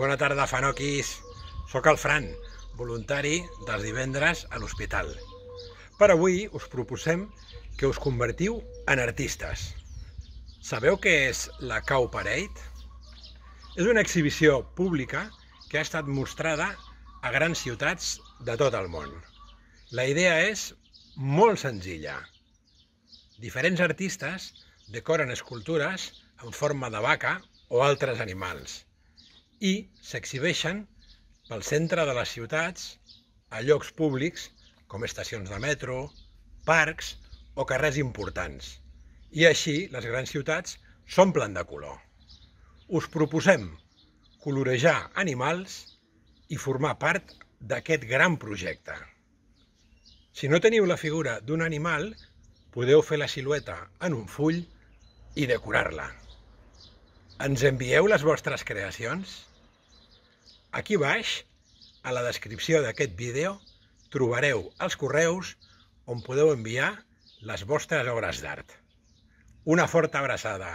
Bona tarda, fanoquis. Soc el Fran, voluntari dels divendres a l'hospital. Per avui us proposem que us convertiu en artistes. Sabeu què és la Cow Parade? És una exhibició pública que ha estat mostrada a grans ciutats de tot el món. La idea és molt senzilla. Diferents artistes decoren escultures en forma de vaca o altres animals i s'exhibeixen pel centre de les ciutats, a llocs públics, com estacions de metro, parcs o carrers importants. I així les grans ciutats s'omplen de color. Us proposem colorejar animals i formar part d'aquest gran projecte. Si no teniu la figura d'un animal, podeu fer la silueta en un full i decorar-la. Ens envieu les vostres creacions? Aquí baix, a la descripció d'aquest vídeo, trobareu els correus on podeu enviar les vostres obres d'art. Una forta abraçada!